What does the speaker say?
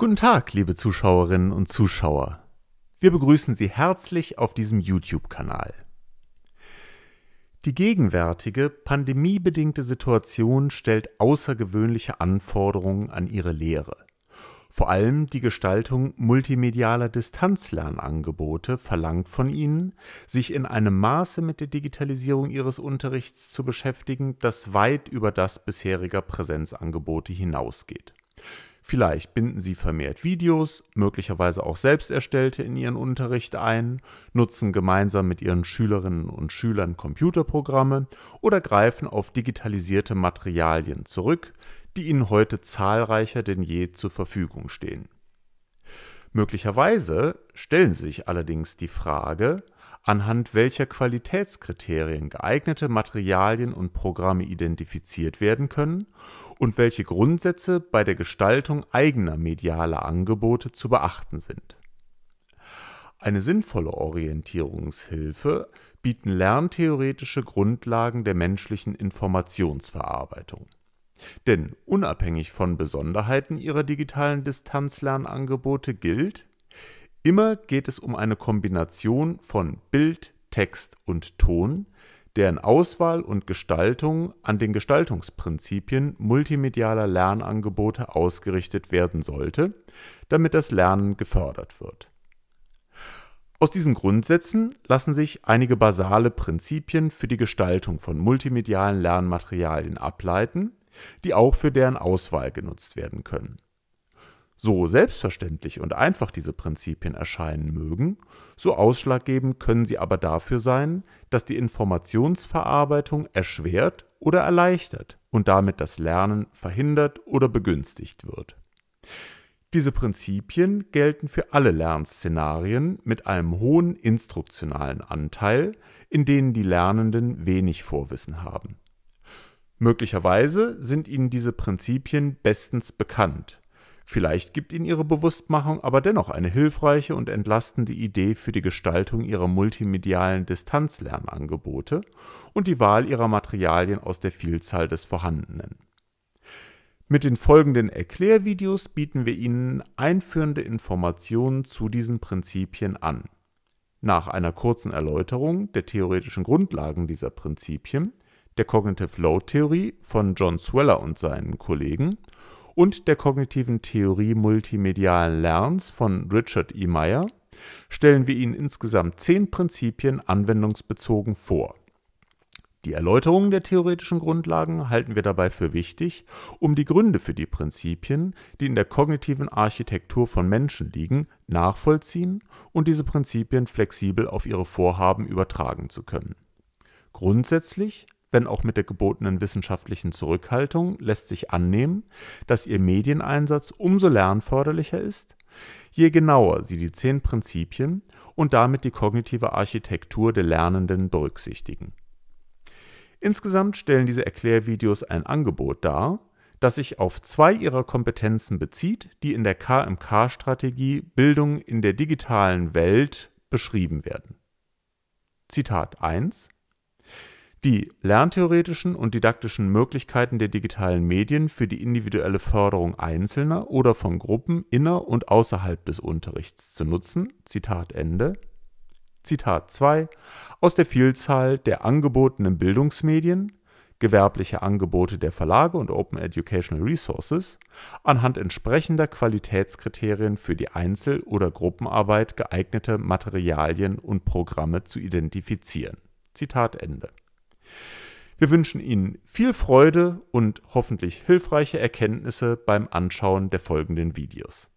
Guten Tag, liebe Zuschauerinnen und Zuschauer. Wir begrüßen Sie herzlich auf diesem YouTube-Kanal. Die gegenwärtige pandemiebedingte Situation stellt außergewöhnliche Anforderungen an ihre Lehre. Vor allem die Gestaltung multimedialer Distanzlernangebote verlangt von ihnen, sich in einem Maße mit der Digitalisierung ihres Unterrichts zu beschäftigen, das weit über das bisheriger Präsenzangebote hinausgeht. Vielleicht binden Sie vermehrt Videos, möglicherweise auch selbsterstellte, in Ihren Unterricht ein, nutzen gemeinsam mit Ihren Schülerinnen und Schülern Computerprogramme oder greifen auf digitalisierte Materialien zurück, die Ihnen heute zahlreicher denn je zur Verfügung stehen. Möglicherweise stellen Sie sich allerdings die Frage, anhand welcher Qualitätskriterien geeignete Materialien und Programme identifiziert werden können und welche Grundsätze bei der Gestaltung eigener medialer Angebote zu beachten sind. Eine sinnvolle Orientierungshilfe bieten lerntheoretische Grundlagen der menschlichen Informationsverarbeitung. Denn unabhängig von Besonderheiten ihrer digitalen Distanzlernangebote gilt, immer geht es um eine Kombination von Bild, Text und Ton, deren Auswahl und Gestaltung an den Gestaltungsprinzipien multimedialer Lernangebote ausgerichtet werden sollte, damit das Lernen gefördert wird. Aus diesen Grundsätzen lassen sich einige basale Prinzipien für die Gestaltung von multimedialen Lernmaterialien ableiten, die auch für deren Auswahl genutzt werden können so selbstverständlich und einfach diese Prinzipien erscheinen mögen, so ausschlaggebend können sie aber dafür sein, dass die Informationsverarbeitung erschwert oder erleichtert und damit das Lernen verhindert oder begünstigt wird. Diese Prinzipien gelten für alle Lernszenarien mit einem hohen instruktionalen Anteil, in denen die Lernenden wenig Vorwissen haben. Möglicherweise sind ihnen diese Prinzipien bestens bekannt, Vielleicht gibt Ihnen Ihre Bewusstmachung aber dennoch eine hilfreiche und entlastende Idee für die Gestaltung Ihrer multimedialen Distanzlernangebote und die Wahl Ihrer Materialien aus der Vielzahl des vorhandenen. Mit den folgenden Erklärvideos bieten wir Ihnen einführende Informationen zu diesen Prinzipien an. Nach einer kurzen Erläuterung der theoretischen Grundlagen dieser Prinzipien, der Cognitive Load Theorie von John Sweller und seinen Kollegen und der kognitiven Theorie multimedialen Lernens von Richard E. Meyer stellen wir Ihnen insgesamt zehn Prinzipien anwendungsbezogen vor. Die Erläuterung der theoretischen Grundlagen halten wir dabei für wichtig, um die Gründe für die Prinzipien, die in der kognitiven Architektur von Menschen liegen, nachvollziehen und diese Prinzipien flexibel auf ihre Vorhaben übertragen zu können. Grundsätzlich wenn auch mit der gebotenen wissenschaftlichen Zurückhaltung, lässt sich annehmen, dass ihr Medieneinsatz umso lernförderlicher ist, je genauer sie die zehn Prinzipien und damit die kognitive Architektur der Lernenden berücksichtigen. Insgesamt stellen diese Erklärvideos ein Angebot dar, das sich auf zwei ihrer Kompetenzen bezieht, die in der KMK-Strategie Bildung in der digitalen Welt beschrieben werden. Zitat 1 die lerntheoretischen und didaktischen Möglichkeiten der digitalen Medien für die individuelle Förderung Einzelner oder von Gruppen inner und außerhalb des Unterrichts zu nutzen. Zitat Ende. Zitat 2. Aus der Vielzahl der angebotenen Bildungsmedien, gewerbliche Angebote der Verlage und Open Educational Resources anhand entsprechender Qualitätskriterien für die Einzel- oder Gruppenarbeit geeignete Materialien und Programme zu identifizieren. Zitat Ende. Wir wünschen Ihnen viel Freude und hoffentlich hilfreiche Erkenntnisse beim Anschauen der folgenden Videos.